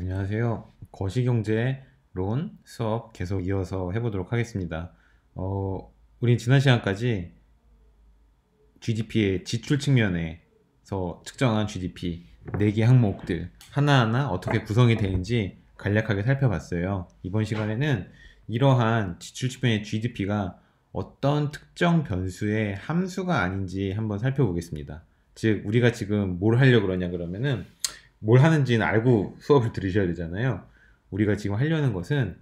안녕하세요. 거시경제 론 수업 계속 이어서 해보도록 하겠습니다. 어, 우린 지난 시간까지 GDP의 지출 측면에서 측정한 GDP 4개 항목들 하나하나 어떻게 구성이 되는지 간략하게 살펴봤어요. 이번 시간에는 이러한 지출 측면의 GDP가 어떤 특정 변수의 함수가 아닌지 한번 살펴보겠습니다. 즉 우리가 지금 뭘 하려고 그러냐 그러면은 뭘 하는지는 알고 수업을 들으셔야 되잖아요. 우리가 지금 하려는 것은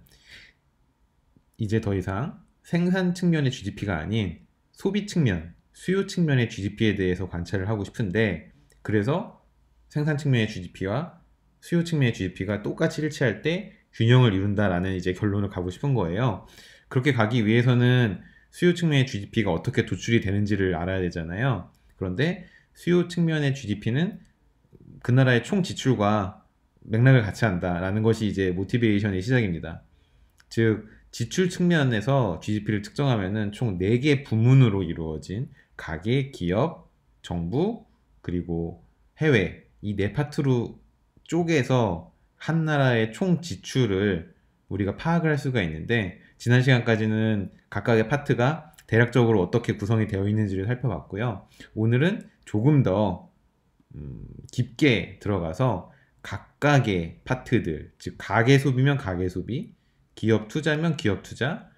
이제 더 이상 생산 측면의 GDP가 아닌 소비 측면, 수요 측면의 GDP에 대해서 관찰을 하고 싶은데 그래서 생산 측면의 GDP와 수요 측면의 GDP가 똑같이 일치할 때 균형을 이룬다라는 이제 결론을 가고 싶은 거예요. 그렇게 가기 위해서는 수요 측면의 GDP가 어떻게 도출이 되는지를 알아야 되잖아요. 그런데 수요 측면의 GDP는 그 나라의 총 지출과 맥락을 같이 한다라는 것이 이제 모티베이션의 시작입니다. 즉 지출 측면에서 GDP를 측정하면은 총 4개 부문으로 이루어진 가계, 기업, 정부, 그리고 해외 이 네 파트로 쪼개서 한 나라의 총 지출을 우리가 파악을 할 수가 있는데 지난 시간까지는 각각의 파트가 대략적으로 어떻게 구성이 되어 있는지를 살펴봤고요. 오늘은 조금 더 음, 깊게 들어가서 각각의 파트들, 즉 가계 소비면 가계 소비, 기업 투자면 기업 투자,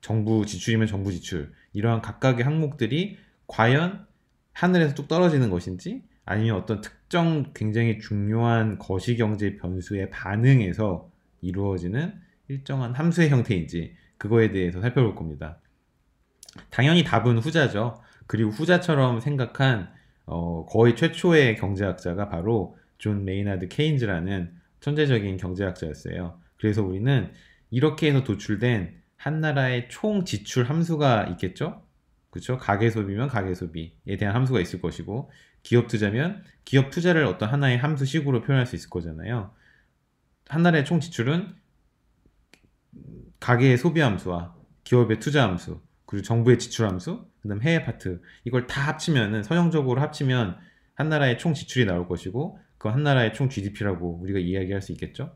정부 지출이면 정부 지출 이러한 각각의 항목들이 과연 하늘에서 뚝 떨어지는 것인지 아니면 어떤 특정 굉장히 중요한 거시 경제 변수에반응해서 이루어지는 일정한 함수의 형태인지 그거에 대해서 살펴볼 겁니다. 당연히 답은 후자죠. 그리고 후자처럼 생각한 어, 거의 최초의 경제학자가 바로 존 메이나드 케인즈라는 천재적인 경제학자였어요. 그래서 우리는 이렇게 해서 도출된 한 나라의 총 지출 함수가 있겠죠? 그쵸 가계 소비면 가계 소비에 대한 함수가 있을 것이고 기업 투자면 기업 투자를 어떤 하나의 함수식으로 표현할 수 있을 거잖아요. 한 나라의 총 지출은 가계의 소비 함수와 기업의 투자 함수 그리고 정부의 지출 함수 그 다음 해외 파트 이걸 다 합치면은 서형적으로 합치면 한 나라의 총 지출이 나올 것이고 그 한 나라의 총 GDP라고 우리가 이야기할 수 있겠죠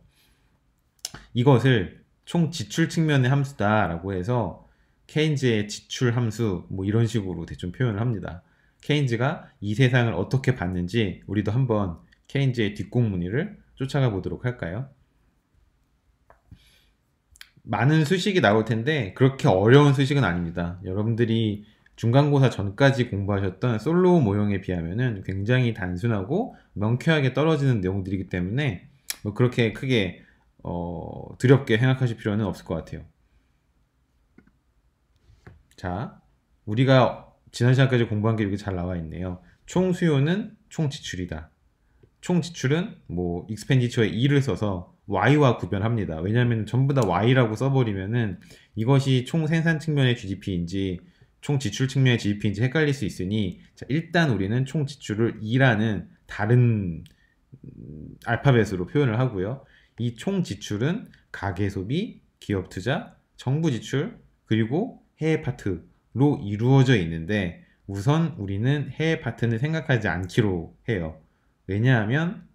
이것을 총 지출 측면의 함수다라고 해서 케인즈의 지출 함수 뭐 이런 식으로 대충 표현을 합니다 케인즈가 이 세상을 어떻게 봤는지 우리도 한번 케인즈의 뒷공무늬를 쫓아가 보도록 할까요 많은 수식이 나올 텐데 그렇게 어려운 수식은 아닙니다. 여러분들이 중간고사 전까지 공부하셨던 솔로 모형에 비하면은 굉장히 단순하고 명쾌하게 떨어지는 내용들이기 때문에 뭐 그렇게 크게 어, 두렵게 생각하실 필요는 없을 것 같아요. 자, 우리가 지난 시간까지 공부한 게 여기 잘 나와 있네요. 총 수요는 총 지출이다. 총 지출은 뭐 익스펜디처의 2를 써서 y와 구별합니다. 왜냐하면 전부 다 y라고 써버리면은 이것이 총 생산 측면의 GDP인지 총 지출 측면의 GDP인지 헷갈릴 수 있으니 자, 일단 우리는 총 지출을 2라는 다른 음, 알파벳으로 표현을 하고요. 이 총 지출은 가계 소비, 기업 투자, 정부 지출, 그리고 해외 파트로 이루어져 있는데 우선 우리는 해외 파트는 생각하지 않기로 해요. 왜냐하면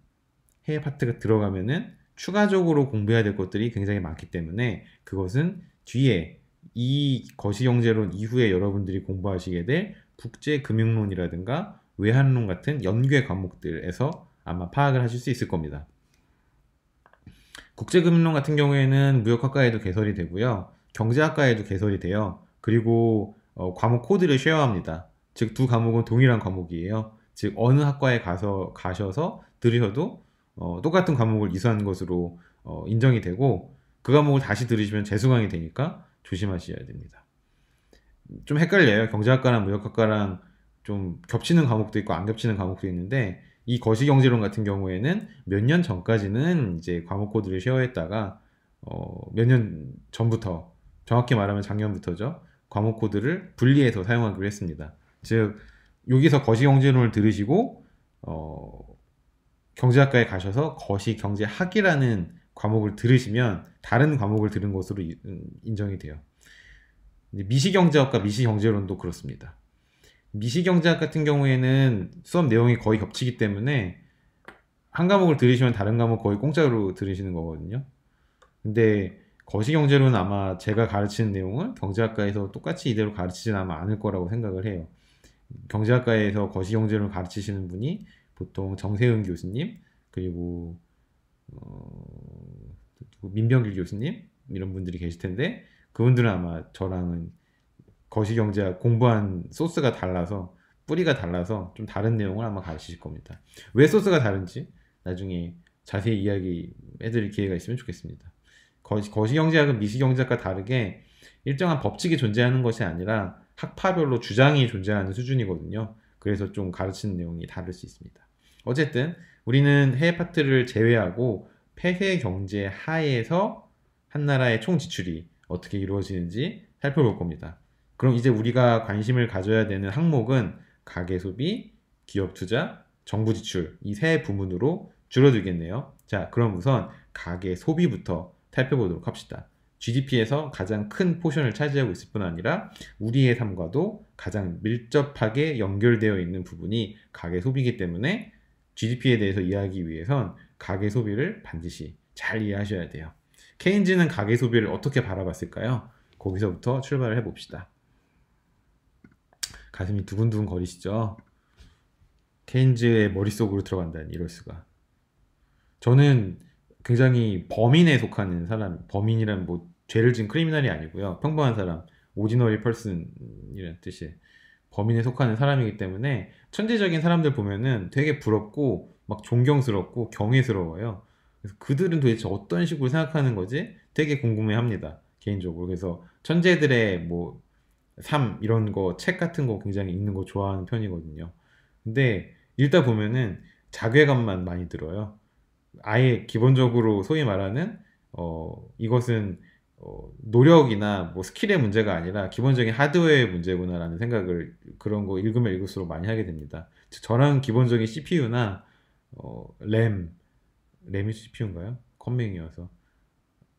해외 파트가 들어가면은 추가적으로 공부해야 될 것들이 굉장히 많기 때문에 그것은 뒤에 이 거시경제론 이후에 여러분들이 공부하시게 될 국제금융론이라든가 외환론 같은 연계 과목들에서 아마 파악을 하실 수 있을 겁니다. 국제금융론 같은 경우에는 무역학과에도 개설이 되고요. 경제학과에도 개설이 돼요. 그리고 어, 과목 코드를 쉐어합니다. 즉 두 과목은 동일한 과목이에요. 즉 어느 학과에 가서 가셔서 들으셔도 어, 똑같은 과목을 이수한 것으로 어, 인정이 되고 그 과목을 다시 들으시면 재수강이 되니까 조심하셔야 됩니다. 좀 헷갈려요. 경제학과랑 무역학과랑 좀 겹치는 과목도 있고 안 겹치는 과목도 있는데 이 거시경제론 같은 경우에는 몇 년 전까지는 이제 과목 코드를 쉐어했다가 어, 몇 년 전부터 정확히 말하면 작년부터죠. 과목 코드를 분리해서 사용하기로 했습니다. 즉 여기서 거시경제론을 들으시고 어, 경제학과에 가셔서 거시경제학이라는 과목을 들으시면 다른 과목을 들은 것으로 음, 인정이 돼요. 미시경제학과 미시경제론도 그렇습니다. 미시경제학 같은 경우에는 수업 내용이 거의 겹치기 때문에 한 과목을 들으시면 다른 과목 거의 공짜로 들으시는 거거든요. 근데 거시경제로는 아마 제가 가르치는 내용을 경제학과에서 똑같이 이대로 가르치진 아마 않을 거라고 생각을 해요. 경제학과에서 거시경제론을 가르치시는 분이 보통 정세은 교수님 그리고 어... 그 민병길 교수님 이런 분들이 계실 텐데 그분들은 아마 저랑은 거시경제학 공부한 소스가 달라서 뿌리가 달라서 좀 다른 내용을 아마 가르치실 겁니다. 왜 소스가 다른지 나중에 자세히 이야기해드릴 기회가 있으면 좋겠습니다. 거시, 거시경제학은 미시경제학과 다르게 일정한 법칙이 존재하는 것이 아니라 학파별로 주장이 존재하는 수준이거든요. 그래서 좀 가르치는 내용이 다를 수 있습니다. 어쨌든 우리는 해외 파트를 제외하고 폐쇄 경제 하에서 한 나라의 총 지출이 어떻게 이루어지는지 살펴볼 겁니다. 그럼 이제 우리가 관심을 가져야 되는 항목은 가계 소비, 기업 투자, 정부 지출 이 세 부문으로 줄어들겠네요. 자, 그럼 우선 가계 소비부터 살펴보도록 합시다. GDP에서 가장 큰 포션을 차지하고 있을 뿐 아니라 우리의 삶과도 가장 밀접하게 연결되어 있는 부분이 가계 소비이기 때문에 GDP에 대해서 이해하기 위해선 가계 소비를 반드시 잘 이해하셔야 돼요. 케인즈는 가계 소비를 어떻게 바라봤을까요? 거기서부터 출발을 해봅시다. 가슴이 두근두근 거리시죠? 케인즈의 머릿속으로 들어간다는 이럴 수가. 저는 굉장히 범인에 속하는 사람, 범인이란 뭐 죄를 지은 크리미널이 아니고요. 평범한 사람, 오디너리 펄슨이라는 뜻이 범인에 속하는 사람이기 때문에 천재적인 사람들 보면은 되게 부럽고 막 존경스럽고 경외스러워요. 그래서 그들은 도대체 어떤 식으로 생각하는 거지? 되게 궁금해합니다. 개인적으로 그래서 천재들의 뭐삶 이런 거 책 같은 거 굉장히 읽는 거 좋아하는 편이거든요. 근데 읽다 보면은 자괴감만 많이 들어요. 아예 기본적으로 소위 말하는 어 이것은 어, 노력이나 뭐 스킬의 문제가 아니라 기본적인 하드웨어의 문제구나라는 생각을 그런 거 읽으면 읽을수록 많이 하게 됩니다. 저랑 기본적인 CPU나 어, 램, 램이 CPU인가요? 컴맹이어서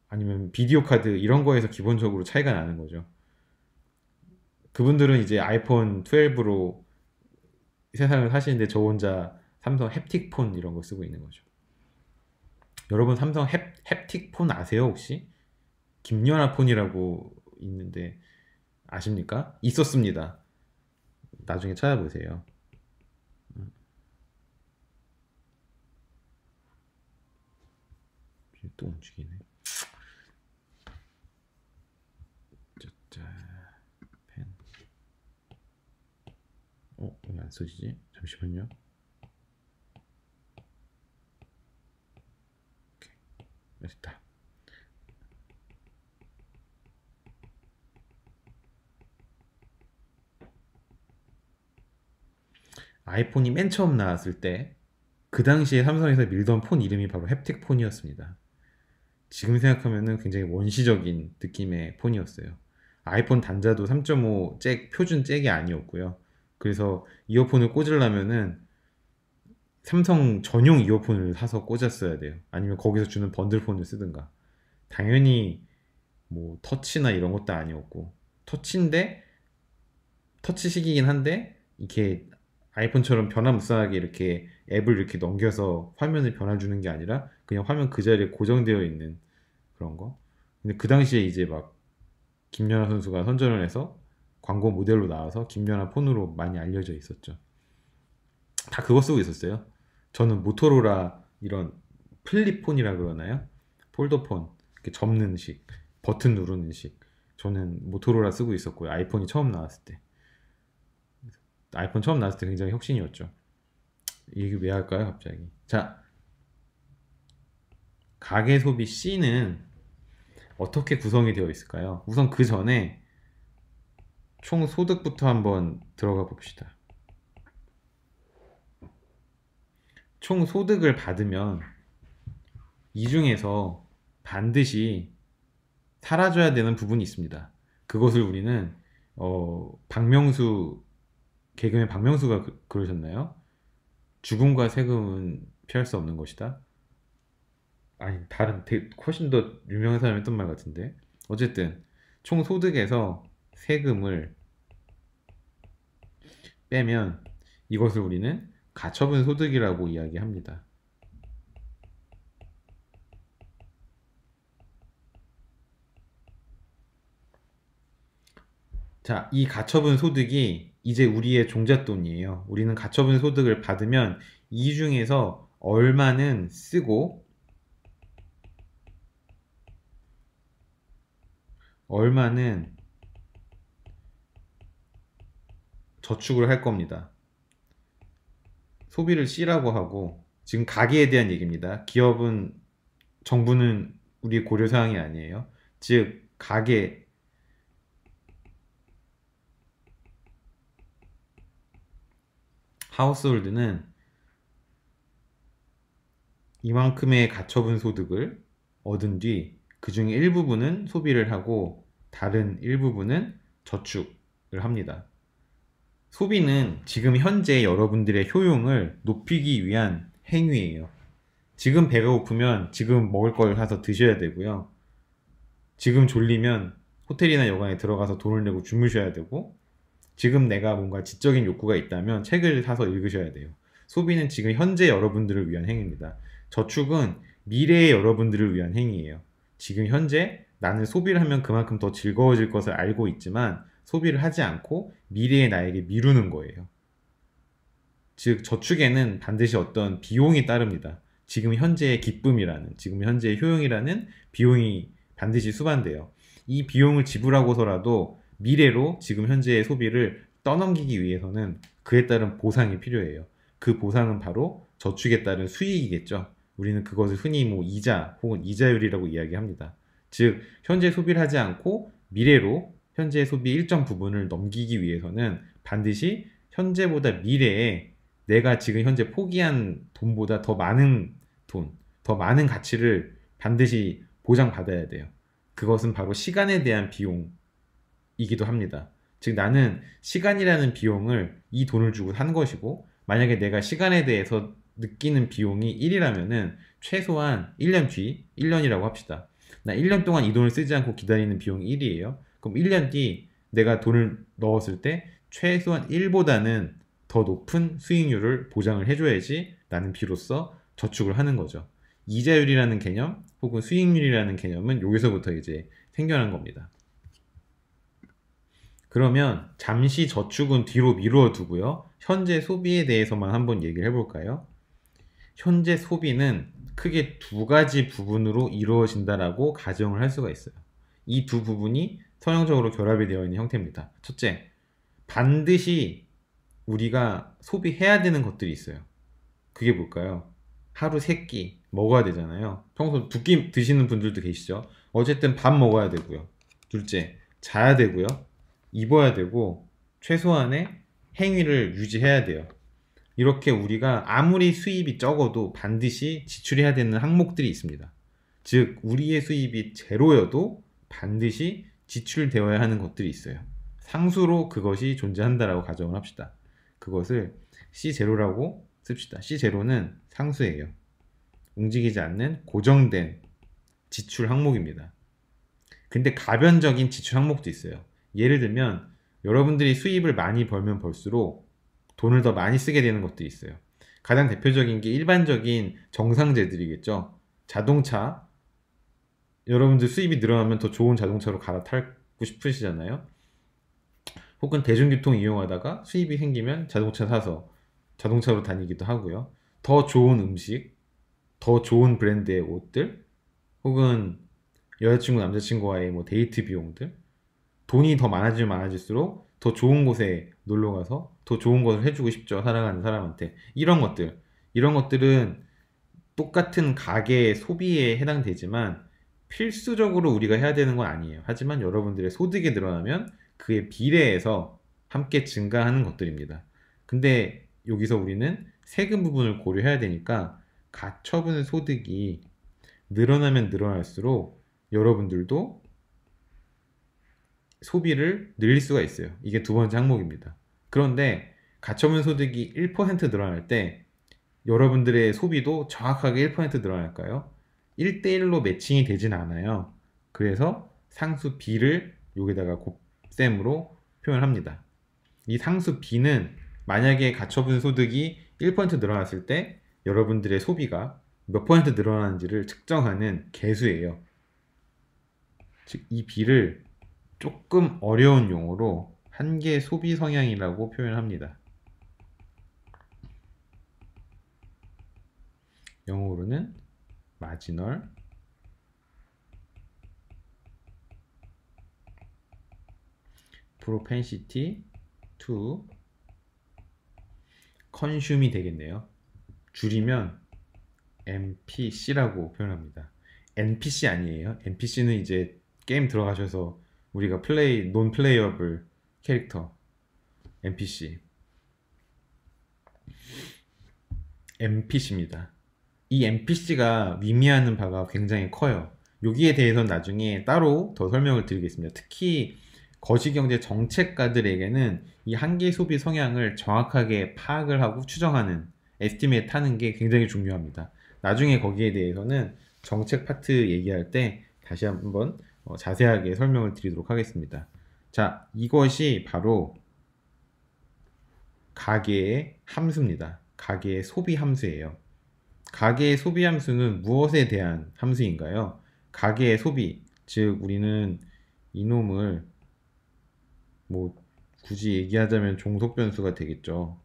아니면 비디오 카드 이런 거에서 기본적으로 차이가 나는 거죠. 그분들은 이제 아이폰 12로 세상을 사시는데 저 혼자 삼성 햅틱 폰 이런 거 쓰고 있는 거죠. 여러분 삼성 햅, 햅틱 폰 아세요 혹시? 김연아 폰이라고 있는데 아십니까? 있었습니다. 나중에 찾아보세요. 또 움직이네. 짜짜 펜. 어, 왜 안 써지지? 잠시만요. 오케 됐다. 아이폰이 맨 처음 나왔을 때 그 당시에 삼성에서 밀던 폰 이름이 바로 햅틱 폰이었습니다. 지금 생각하면 굉장히 원시적인 느낌의 폰이었어요. 아이폰 단자도 3.5 잭, 표준 잭이 아니었고요. 그래서 이어폰을 꽂으려면은 삼성 전용 이어폰을 사서 꽂았어야 돼요. 아니면 거기서 주는 번들폰을 쓰든가. 당연히 뭐 터치나 이런 것도 아니었고 터치인데 터치식이긴 한데 이렇게 아이폰처럼 변화무쌍하게 이렇게 앱을 이렇게 넘겨서 화면을 변화주는 게 아니라 그냥 화면 그 자리에 고정되어 있는 그런 거. 근데 그 당시에 이제 막 김연아 선수가 선전을 해서 광고 모델로 나와서 김연아 폰으로 많이 알려져 있었죠. 다 그거 쓰고 있었어요. 저는 모토로라 이런 플립폰이라 그러나요? 폴더폰 이렇게 접는 식, 버튼 누르는 식. 저는 모토로라 쓰고 있었고요. 아이폰이 처음 나왔을 때. 아이폰 처음 나왔을 때 굉장히 혁신이었죠. 이게 왜 할까요, 갑자기? 자, 가계 소비 C는 어떻게 구성이 되어 있을까요? 우선 그 전에 총 소득부터 한번 들어가 봅시다. 총 소득을 받으면 이 중에서 반드시 사라져야 되는 부분이 있습니다. 그것을 우리는 어, 박명수 개그맨 박명수가 그, 러셨나요 죽음과 세금은 피할 수 없는 것이다. 아니 다른 되게 훨씬 더 유명한 사람이 했던 말 같은데 어쨌든 총 소득에서 세금을 빼면 이것을 우리는 가처분 소득이라고 이야기합니다. 자, 이 가처분 소득이 이제 우리의 종잣돈이에요. 우리는 가처분 소득을 받으면 이 중에서 얼마는 쓰고 얼마는 저축을 할 겁니다. 소비를 C라고 하고 지금 가계에 대한 얘기입니다. 기업은 정부는 우리 고려 사항이 아니에요. 즉 가계 하우스홀드는 이만큼의 가처분 소득을 얻은 뒤그 중에 일부분은 소비를 하고 다른 일부분은 저축을 합니다. 소비는 지금 현재 여러분들의 효용을 높이기 위한 행위예요. 지금 배가 고프면 지금 먹을 걸 사서 드셔야 되고요. 지금 졸리면 호텔이나 여관에 들어가서 돈을 내고 주무셔야 되고 지금 내가 뭔가 지적인 욕구가 있다면 책을 사서 읽으셔야 돼요. 소비는 지금 현재 여러분들을 위한 행위입니다. 저축은 미래의 여러분들을 위한 행위예요. 지금 현재 나는 소비를 하면 그만큼 더 즐거워질 것을 알고 있지만 소비를 하지 않고 미래의 나에게 미루는 거예요. 즉, 저축에는 반드시 어떤 비용이 따릅니다. 지금 현재의 기쁨이라는, 지금 현재의 효용이라는 비용이 반드시 수반돼요. 이 비용을 지불하고서라도 미래로 지금 현재의 소비를 떠넘기기 위해서는 그에 따른 보상이 필요해요. 그 보상은 바로 저축에 따른 수익이겠죠. 우리는 그것을 흔히 뭐 이자 혹은 이자율이라고 이야기합니다. 즉 현재 소비를 하지 않고 미래로 현재 소비 일정 부분을 넘기기 위해서는 반드시 현재보다 미래에 내가 지금 현재 포기한 돈보다 더 많은 돈, 더 많은 가치를 반드시 보장받아야 돼요. 그것은 바로 시간에 대한 비용이기도 합니다. 즉 나는 시간이라는 비용을 이 돈을 주고 산 것이고 만약에 내가 시간에 대해서 느끼는 비용이 1이라면은 최소한 1년 뒤, 1년이라고 합시다. 나 1년 동안 이 돈을 쓰지 않고 기다리는 비용이 1이에요. 그럼 1년 뒤 내가 돈을 넣었을 때 최소한 1보다는 더 높은 수익률을 보장을 해줘야지 나는 비로소 저축을 하는 거죠. 이자율이라는 개념 혹은 수익률이라는 개념은 여기서부터 이제 생겨난 겁니다. 그러면 잠시 저축은 뒤로 미루어 두고요. 현재 소비에 대해서만 한번 얘기를 해볼까요? 현재 소비는 크게 두 가지 부분으로 이루어진다라고 가정을 할 수가 있어요. 이 두 부분이 선형적으로 결합이 되어 있는 형태입니다. 첫째, 반드시 우리가 소비해야 되는 것들이 있어요. 그게 뭘까요? 하루 세끼 먹어야 되잖아요. 평소 두 끼 드시는 분들도 계시죠. 어쨌든 밥 먹어야 되고요. 둘째, 자야 되고요. 입어야 되고 최소한의 행위를 유지해야 돼요. 이렇게 우리가 아무리 수입이 적어도 반드시 지출해야 되는 항목들이 있습니다. 즉 우리의 수입이 제로여도 반드시 지출되어야 하는 것들이 있어요. 상수로 그것이 존재한다라고 가정을 합시다. 그것을 C0라고 씁시다. C0는 상수예요. 움직이지 않는 고정된 지출 항목입니다. 근데 가변적인 지출 항목도 있어요. 예를 들면 여러분들이 수입을 많이 벌면 벌수록 돈을 더 많이 쓰게 되는 것도 있어요. 가장 대표적인 게 일반적인 정상제들이겠죠. 자동차. 여러분들 수입이 늘어나면 더 좋은 자동차로 갈아타고 싶으시잖아요. 혹은 대중교통 이용하다가 수입이 생기면 자동차 사서 자동차로 다니기도 하고요. 더 좋은 음식, 더 좋은 브랜드의 옷들, 혹은 여자친구, 남자친구와의 뭐 데이트 비용들. 돈이 더 많아지면 많아질수록 더 좋은 곳에 놀러 가서 더 좋은 것을 해주고 싶죠. 사랑하는 사람한테. 이런 것들. 이런 것들은 똑같은 가계 소비에 해당되지만 필수적으로 우리가 해야 되는 건 아니에요. 하지만 여러분들의 소득이 늘어나면 그에 비례해서 함께 증가하는 것들입니다. 근데 여기서 우리는 세금 부분을 고려해야 되니까 가처분 소득이 늘어나면 늘어날수록 여러분들도 소비를 늘릴 수가 있어요. 이게 두 번째 항목입니다. 그런데 가처분 소득이 1% 늘어날 때 여러분들의 소비도 정확하게 1% 늘어날까요? 1대1로 매칭이 되진 않아요. 그래서 상수 B를 여기다가 곱셈으로 표현합니다. 이 상수 B는 만약에 가처분 소득이 1% 늘어났을 때 여러분들의 소비가 몇 퍼센트 늘어나는지를 측정하는 개수예요즉 이 B를 조금 어려운 용어로 한계 소비 성향이라고 표현합니다. 영어로는 마지널 p 로펜시티 n 컨슘이 되겠네요. 줄이면 NPC라고 표현합니다. NPC 아니에요. NPC는 이제 게임 들어가셔서 우리가 플레이, 논 플레이어블 캐릭터 NPC NPC입니다. 이 NPC가 의미하는 바가 굉장히 커요. 여기에 대해서는 나중에 따로 더 설명을 드리겠습니다. 특히 거시경제 정책가들에게는 이 한계 소비 성향을 정확하게 파악을 하고 추정하는 에스티메이트 하는 게 굉장히 중요합니다. 나중에 거기에 대해서는 정책 파트 얘기할 때 다시 한번 어, 자세하게 설명을 드리도록 하겠습니다. 자, 이것이 바로 가계의 함수입니다. 가계의 소비 함수예요. 가계의 소비 함수는 무엇에 대한 함수인가요? 가계의 소비, 즉 우리는 이놈을 뭐 굳이 얘기하자면 종속 변수가 되겠죠.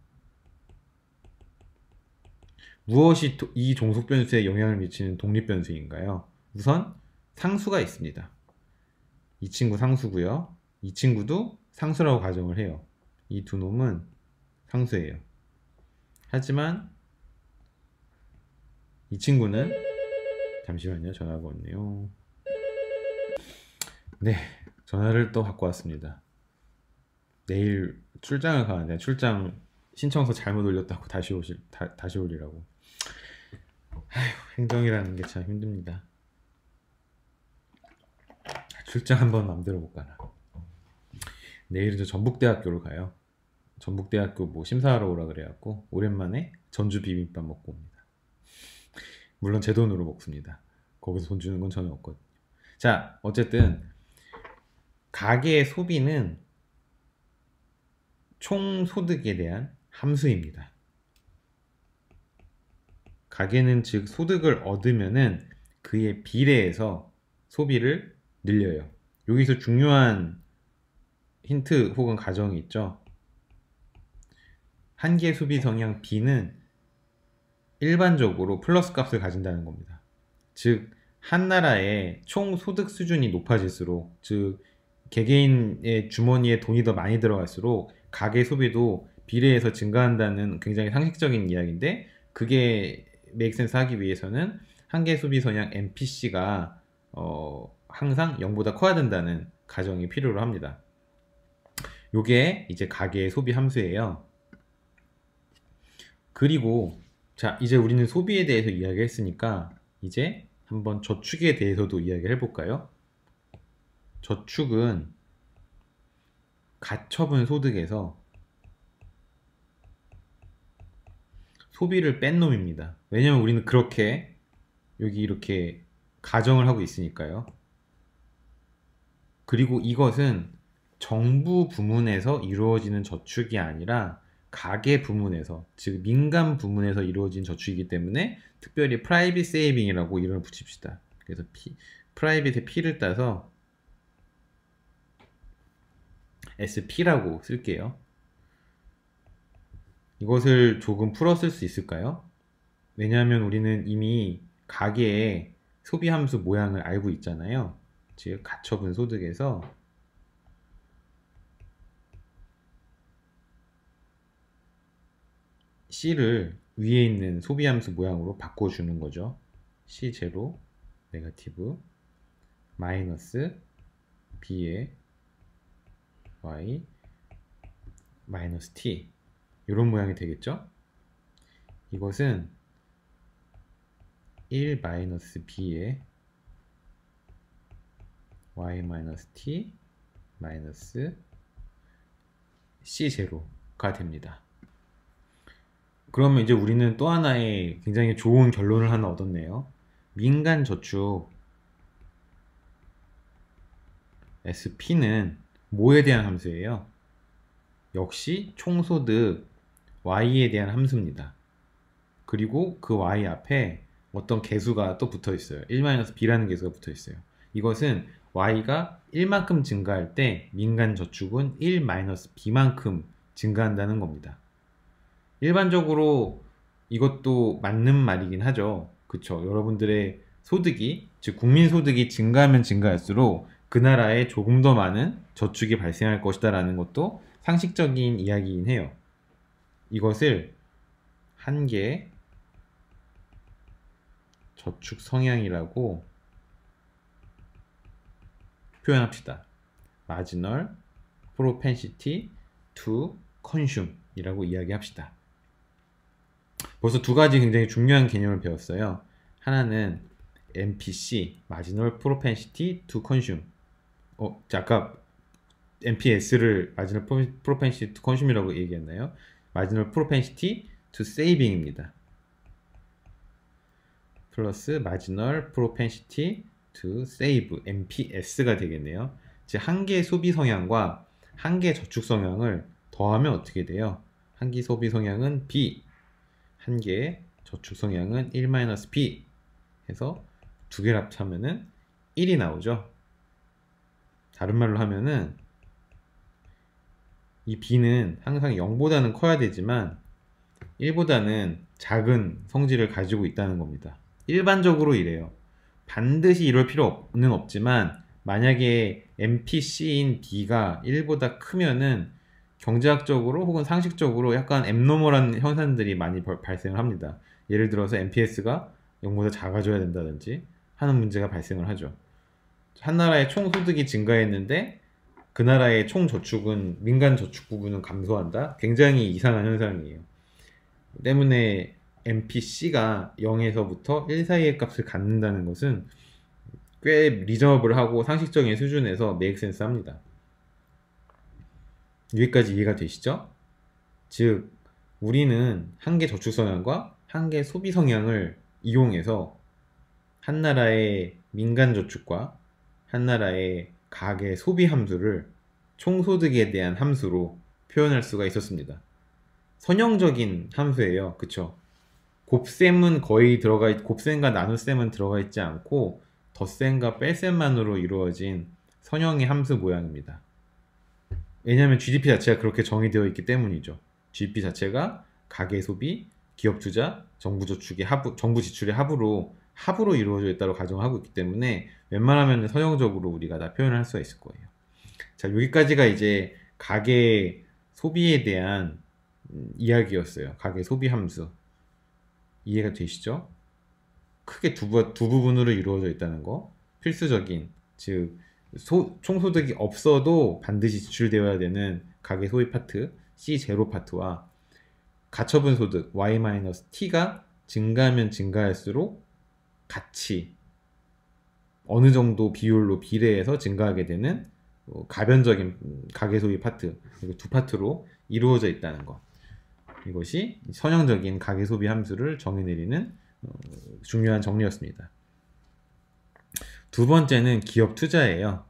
무엇이 이 종속 변수에 영향을 미치는 독립 변수인가요? 우선 상수가 있습니다. 이 친구 상수고요. 이 친구도 상수라고 가정을 해요. 이 두 놈은 상수예요. 하지만 이 친구는 잠시만요. 전화가 왔네요. 네, 전화를 또받고 왔습니다. 내일 출장을 가는데 출장 신청서 잘못 올렸다고 다시 오실 다, 다시 올리라고. 아휴, 행정이라는 게 참 힘듭니다. 출장 한번 맘대로 못 가나. 내일은 저 전북대학교로 가요. 전북대학교 뭐 심사하러 오라 그래갖고 오랜만에 전주 비빔밥 먹고 옵니다. 물론 제 돈으로 먹습니다. 거기서 돈 주는 건 전혀 없거든요. 자, 어쨌든 가계의 소비는 총 소득에 대한 함수입니다. 가계는 즉 소득을 얻으면은 그에 비례해서 소비를 늘려요. 여기서 중요한 힌트 혹은 가정이 있죠. 한개 소비 성향 B는 일반적으로 플러스 값을 가진다는 겁니다. 즉, 한 나라의 총 소득 수준이 높아질수록, 즉, 개개인의 주머니에 돈이 더 많이 들어갈수록 가계 소비도 비례해서 증가한다는 굉장히 상식적인 이야기인데, 그게 메센스 하기 위해서는 한계 소비 성향 MPC가 어, 항상 0보다 커야 된다는 가정이 필요로 합니다. 요게 이제 가계의 소비 함수예요. 그리고 자 이제 우리는 소비에 대해서 이야기했으니까 이제 한번 저축에 대해서도 이야기를 해볼까요? 저축은 가처분 소득에서 소비를 뺀 놈입니다. 왜냐면 우리는 그렇게 여기 이렇게 가정을 하고 있으니까요. 그리고 이것은 정부 부문에서 이루어지는 저축이 아니라 가계 부문에서 즉 민간 부문에서 이루어진 저축이기 때문에 특별히 프라이빗 세이빙이라고 이름을 붙입시다. 그래서 P, 프라이빗의 P를 따서 SP라고 쓸게요. 이것을 조금 풀었을 수 있을까요? 왜냐하면 우리는 이미 가계의 소비 함수 모양을 알고 있잖아요. 즉 가처분 소득에서 C를 위에 있는 소비함수 모양으로 바꿔주는 거죠. C0, 네가티브, 마이너스 B의 Y, 마이너스 T 이런 모양이 되겠죠? 이것은 1 B의 Y T 마이너스 C0가 됩니다. 그러면 이제 우리는 또 하나의 굉장히 좋은 결론을 하나 얻었네요. 민간 저축 SP는 뭐에 대한 함수예요? 역시 총소득 Y에 대한 함수입니다. 그리고 그 Y 앞에 어떤 개수가 또 붙어 있어요. 1-B라는 개수가 붙어 있어요. 이것은 Y가 1만큼 증가할 때 민간 저축은 1-B만큼 증가한다는 겁니다. 일반적으로 이것도 맞는 말이긴 하죠. 그쵸. 여러분들의 소득이, 즉, 국민소득이 증가하면 증가할수록 그 나라에 조금 더 많은 저축이 발생할 것이다라는 것도 상식적인 이야기긴 해요. 이것을 한계 저축 성향이라고 표현합시다. 마지널 프로펜시티 투 컨슘이라고 이야기합시다. 벌써 두 가지 굉장히 중요한 개념을 배웠어요. 하나는 MPC, 마지널 프로펜시티 투 컨슘. 어, 아까 MPS를 마지널 프로펜시티 투 컨슘이라고 얘기했나요? 마지널 프로펜시티 투 세이빙입니다. 플러스 마지널 프로펜시티 to save MPS가 되겠네요. 즉한 개의 소비 성향과 한 개의 저축 성향을 더하면 어떻게 돼요? 한개 소비 성향은 B, 한 개의 저축성향은 1-p 해서 두 개를 합하면은 1이 나오죠. 다른 말로 하면은 이 b는 항상 0보다는 커야 되지만 1보다는 작은 성질을 가지고 있다는 겁니다. 일반적으로 이래요. 반드시 이럴 필요는 없지만 만약에 MPC인 B가 1보다 크면은 경제학적으로 혹은 상식적으로 약간 앱노멀한 현상들이 많이 벌, 발생을 합니다. 예를 들어서 NPS가 0보다 작아져야 된다든지 하는 문제가 발생을 하죠. 한 나라의 총소득이 증가했는데 그 나라의 총저축은 민간 저축 부분은 감소한다? 굉장히 이상한 현상이에요. 때문에 MPC가 0에서부터 1 사이의 값을 갖는다는 것은 꽤 리저업을 하고 상식적인 수준에서 메이크 센스 합니다. 여기까지 이해가 되시죠? 즉 우리는 한 개 저축 성향과 한 개 소비 성향을 이용해서 한 나라의 민간 저축과 한 나라의 가계 소비 함수를 총소득에 대한 함수로 표현할 수가 있었습니다. 선형적인 함수예요. 그쵸? 곱셈은 거의 들어가 곱셈과 나눗셈은 들어가 있지 않고 덧셈과 뺄셈만으로 이루어진 선형의 함수 모양입니다. 왜냐하면 GDP 자체가 그렇게 정의되어 있기 때문이죠. GDP 자체가 가계 소비, 기업 투자, 정부 저축의 합부, 정부 지출의 합으로 합으로 이루어져 있다고 가정하고 있기 때문에 웬만하면 서형적으로 우리가 다 표현을 할 수가 있을 거예요. 자 여기까지가 이제 가계 소비에 대한 음, 이야기였어요. 가계 소비 함수 이해가 되시죠? 크게 두, 두 부분으로 이루어져 있다는 거 필수적인 즉 소, 총소득이 없어도 반드시 지출되어야 되는 가계 소비 파트 C0 파트와 가처분 소득 Y-T가 증가하면 증가할수록 같이 어느 정도 비율로 비례해서 증가하게 되는 어, 가변적인 가계 소비 파트 그리고 두 파트로 이루어져 있다는 것 이것이 선형적인 가계 소비 함수를 정의내리는 어, 중요한 정리였습니다. 두 번째는 기업 투자예요.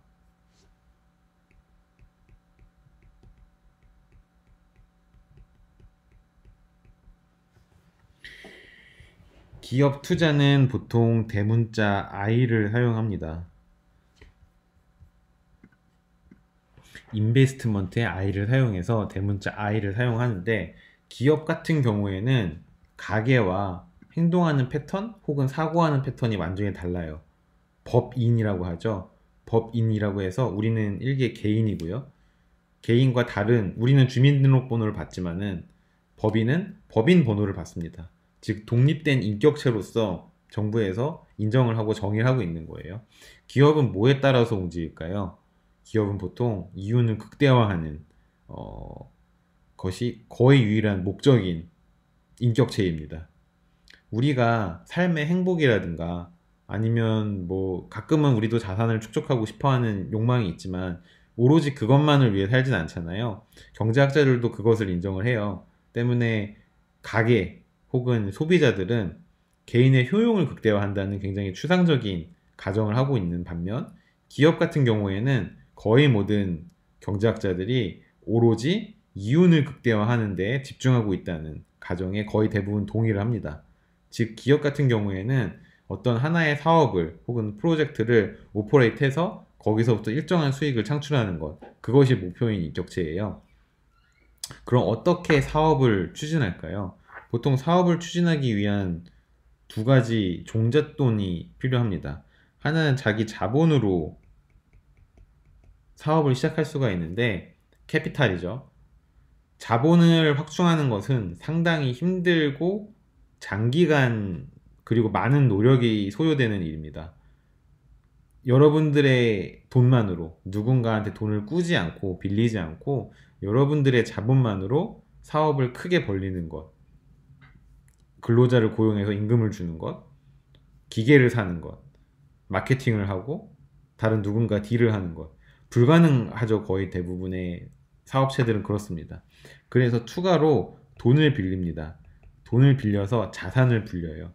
기업 투자는 보통 대문자 I를 사용합니다. 인베스트먼트의 I를 사용해서 대문자 I를 사용하는데 기업 같은 경우에는 가게와 행동하는 패턴 혹은 사고하는 패턴이 완전히 달라요. 법인이라고 하죠. 법인이라고 해서 우리는 일개 개인이고요. 개인과 다른 우리는 주민등록번호를 받지만은 법인은 법인 번호를 받습니다. 즉 독립된 인격체로서 정부에서 인정을 하고 정의를 하고 있는 거예요. 기업은 뭐에 따라서 움직일까요? 기업은 보통 이윤을 극대화하는 어, 것이 거의 유일한 목적인 인격체입니다. 우리가 삶의 행복이라든가 아니면 뭐 가끔은 우리도 자산을 축적하고 싶어하는 욕망이 있지만 오로지 그것만을 위해 살진 않잖아요. 경제학자들도 그것을 인정을 해요. 때문에 가계 혹은 소비자들은 개인의 효용을 극대화한다는 굉장히 추상적인 가정을 하고 있는 반면 기업 같은 경우에는 거의 모든 경제학자들이 오로지 이윤을 극대화하는 데 집중하고 있다는 가정에 거의 대부분 동의를 합니다. 즉 기업 같은 경우에는 어떤 하나의 사업을 혹은 프로젝트를 오퍼레이트해서 거기서부터 일정한 수익을 창출하는 것 그것이 목표인 인격체예요 그럼 어떻게 사업을 추진할까요? 보통 사업을 추진하기 위한 두 가지 종잣돈이 필요합니다 하나는 자기 자본으로 사업을 시작할 수가 있는데 캐피탈이죠 자본을 확충하는 것은 상당히 힘들고 장기간 그리고 많은 노력이 소요되는 일입니다. 여러분들의 돈만으로 누군가한테 돈을 꾸지 않고 빌리지 않고 여러분들의 자본만으로 사업을 크게 벌리는 것, 근로자를 고용해서 임금을 주는 것, 기계를 사는 것, 마케팅을 하고 다른 누군가 딜을 하는 것 불가능하죠 거의 대부분의 사업체들은 그렇습니다. 그래서 추가로 돈을 빌립니다. 돈을 빌려서 자산을 불려요.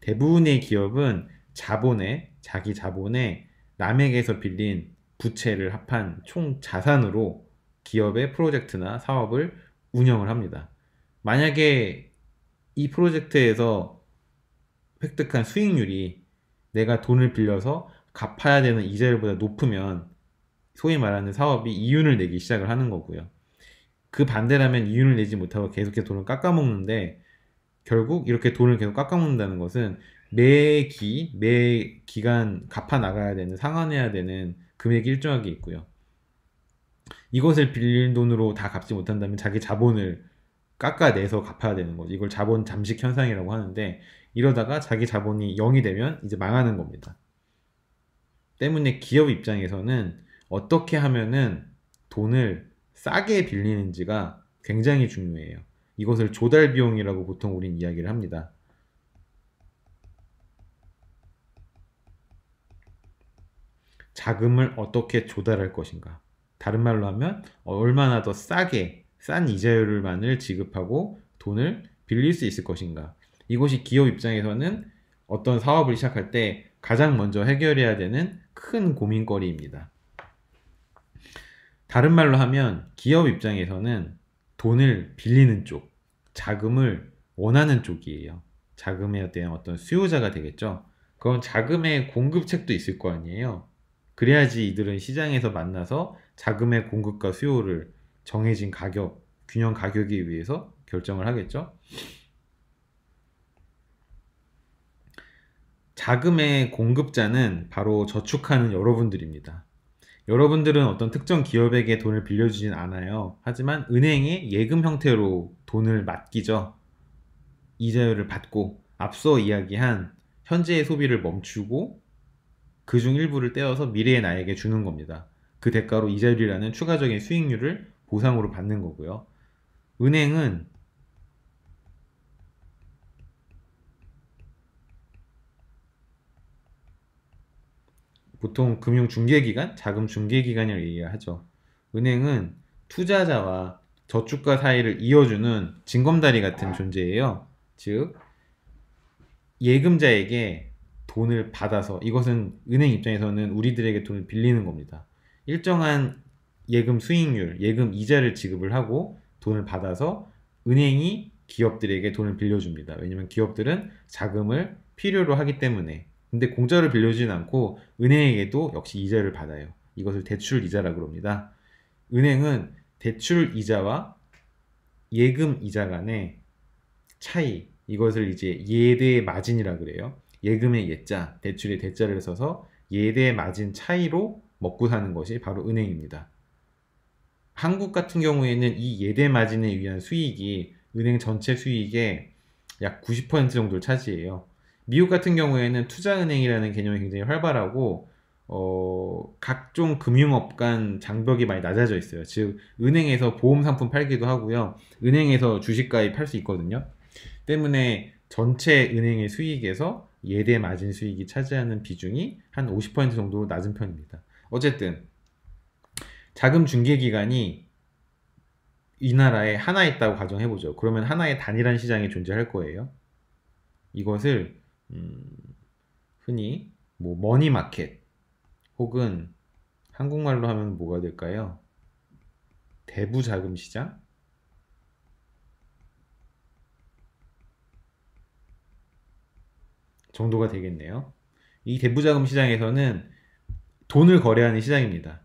대부분의 기업은 자본에 자기 자본에 남에게서 빌린 부채를 합한 총 자산으로 기업의 프로젝트나 사업을 운영을 합니다. 만약에 이 프로젝트에서 획득한 수익률이 내가 돈을 빌려서 갚아야 되는 이자율보다 높으면 소위 말하는 사업이 이윤을 내기 시작을 하는 거고요. 그 반대라면 이윤을 내지 못하고 계속해서 돈을 깎아먹는데 결국 이렇게 돈을 계속 깎아먹는다는 것은 매 기, 매 기간 갚아 나가야 되는, 상환해야 되는 금액이 일정하게 있고요. 이것을 빌린 돈으로 다 갚지 못한다면 자기 자본을 깎아내서 갚아야 되는 거죠. 이걸 자본 잠식 현상이라고 하는데 이러다가 자기 자본이 0이 되면 이제 망하는 겁니다. 때문에 기업 입장에서는 어떻게 하면은 돈을 싸게 빌리는지가 굉장히 중요해요. 이것을 조달 비용이라고 보통 우린 이야기를 합니다. 자금을 어떻게 조달할 것인가 다른 말로 하면 얼마나 더 싸게 싼 이자율만을 지급하고 돈을 빌릴 수 있을 것인가 이것이 기업 입장에서는 어떤 사업을 시작할 때 가장 먼저 해결해야 되는 큰 고민거리입니다. 다른 말로 하면 기업 입장에서는 돈을 빌리는 쪽, 자금을 원하는 쪽이에요. 자금에 대한 어떤 수요자가 되겠죠. 그럼 자금의 공급책도 있을 거 아니에요. 그래야지 이들은 시장에서 만나서 자금의 공급과 수요를 정해진 가격, 균형 가격에 의해서 결정을 하겠죠. 자금의 공급자는 바로 저축하는 여러분들입니다. 여러분들은 어떤 특정 기업에게 돈을 빌려주진 않아요. 하지만 은행에 예금 형태로 돈을 맡기죠. 이자율을 받고 앞서 이야기한 현재의 소비를 멈추고 그 중 일부를 떼어서 미래의 나에게 주는 겁니다. 그 대가로 이자율이라는 추가적인 수익률을 보상으로 받는 거고요. 은행은 보통 금융 중개기관, 자금 중개기관을 얘기하죠. 은행은 투자자와 저축가 사이를 이어주는 징검다리 같은 존재예요. 즉 예금자에게 돈을 받아서 이것은 은행 입장에서는 우리들에게 돈을 빌리는 겁니다. 일정한 예금 수익률, 예금 이자를 지급을 하고 돈을 받아서 은행이 기업들에게 돈을 빌려줍니다. 왜냐면 기업들은 자금을 필요로 하기 때문에 근데 공짜로 빌려주진 않고 은행에게도 역시 이자를 받아요. 이것을 대출 이자라고 합니다. 은행은 대출 이자와 예금 이자 간의 차이 이것을 이제 예대 마진이라 그래요. 예금의 예자, 대출의 대자를 써서 예대 마진 차이로 먹고 사는 것이 바로 은행입니다. 한국 같은 경우에는 이 예대 마진에 의한 수익이 은행 전체 수익의 약 90% 정도를 차지해요. 미국 같은 경우에는 투자은행이라는 개념이 굉장히 활발하고 어, 각종 금융업 간 장벽이 많이 낮아져 있어요. 즉, 은행에서 보험 상품 팔기도 하고요. 은행에서 주식 가입 할수 있거든요. 때문에 전체 은행의 수익에서 예대 마진 수익이 차지하는 비중이 한 50% 정도 로 낮은 편입니다. 어쨌든, 자금 중개 기관이 이 나라에 하나 있다고 가정해보죠. 그러면 하나의 단일한 시장이 존재할 거예요. 이것을 음, 흔히 뭐 머니마켓 혹은 한국말로 하면 뭐가 될까요? 대부자금시장? 정도가 되겠네요. 이 대부자금 시장에서는 돈을 거래하는 시장입니다.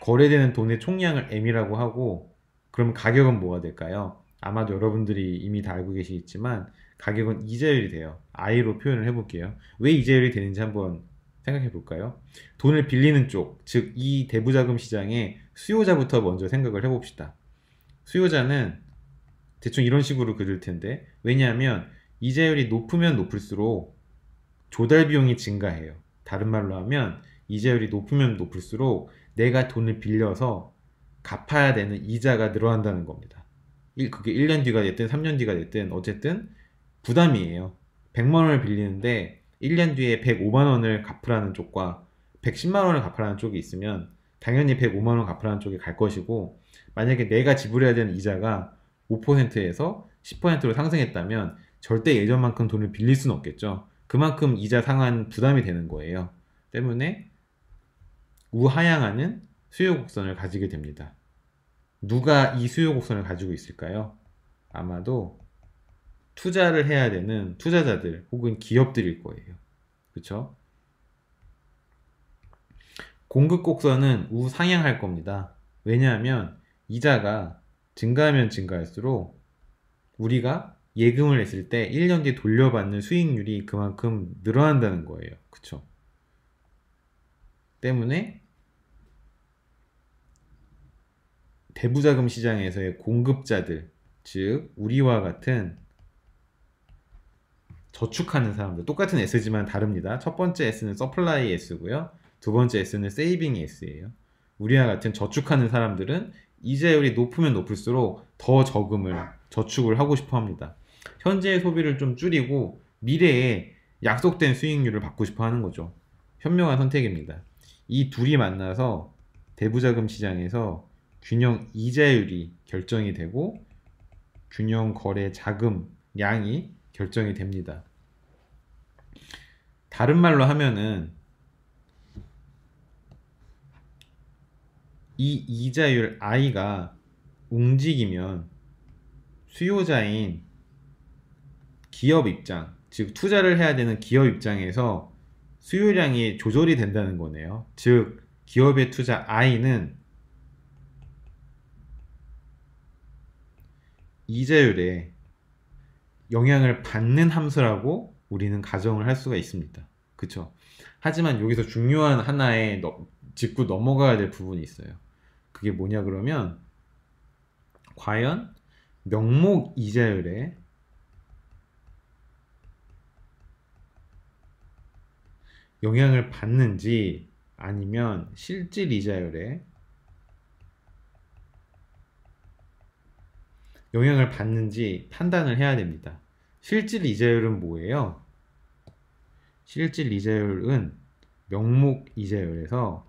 거래되는 돈의 총량을 M이라고 하고 그럼 가격은 뭐가 될까요? 아마도 여러분들이 이미 다 알고 계시겠지만 가격은 이자율이 돼요. I로 표현을 해볼게요. 왜 이자율이 되는지 한번 생각해 볼까요? 돈을 빌리는 쪽, 즉 이 대부자금 시장의 수요자부터 먼저 생각을 해봅시다. 수요자는 대충 이런 식으로 그릴 텐데 왜냐하면 이자율이 높으면 높을수록 조달 비용이 증가해요. 다른 말로 하면 이자율이 높으면 높을수록 내가 돈을 빌려서 갚아야 되는 이자가 늘어난다는 겁니다. 그게 1년 뒤가 됐든 3년 뒤가 됐든 어쨌든 부담이에요. 100만 원을 빌리는데 1년 뒤에 105만 원을 갚으라는 쪽과 110만 원을 갚으라는 쪽이 있으면 당연히 105만 원 갚으라는 쪽에 갈 것이고 만약에 내가 지불해야 되는 이자가 5%에서 10%로 상승했다면 절대 예전만큼 돈을 빌릴 수는 없겠죠. 그만큼 이자 상한 부담이 되는 거예요. 때문에 우하향하는 수요 곡선을 가지게 됩니다. 누가 이 수요 곡선을 가지고 있을까요? 아마도 투자를 해야 되는 투자자들 혹은 기업들일 거예요. 그렇죠? 공급 곡선은 우상향할 겁니다. 왜냐하면 이자가 증가하면 증가할수록 우리가 예금을 했을때 1년 뒤에 돌려받는 수익률이 그만큼 늘어난다는 거예요. 그렇죠 때문에 대부자금 시장에서의 공급자들, 즉 우리와 같은 저축하는 사람들 똑같은 S지만 다릅니다 첫 번째 S는 서플라이 S고요 두 번째 S는 세이빙 S예요 우리와 같은 저축하는 사람들은 이자율이 높으면 높을수록 더 저금을 저축을 하고 싶어 합니다 현재의 소비를 좀 줄이고 미래에 약속된 수익률을 받고 싶어 하는 거죠 현명한 선택입니다 이 둘이 만나서 대부자금 시장에서 균형 이자율이 결정이 되고 균형 거래 자금 양이 결정이 됩니다. 다른 말로 하면은 이 이자율 i가 움직이면 수요자인 기업 입장, 즉 투자를 해야 되는 기업 입장에서 수요량이 조절이 된다는 거네요. 즉 기업의 투자 i는 이자율에 영향을 받는 함수라고 우리는 가정을 할 수가 있습니다. 그쵸. 하지만 여기서 중요한 하나의 너, 짚고 넘어가야 될 부분이 있어요. 그게 뭐냐 그러면 과연 명목 이자율에 영향을 받는지 아니면 실질 이자율에 영향을 받는지 판단을 해야 됩니다. 실질 이자율은 뭐예요? 실질 이자율은 명목 이자율에서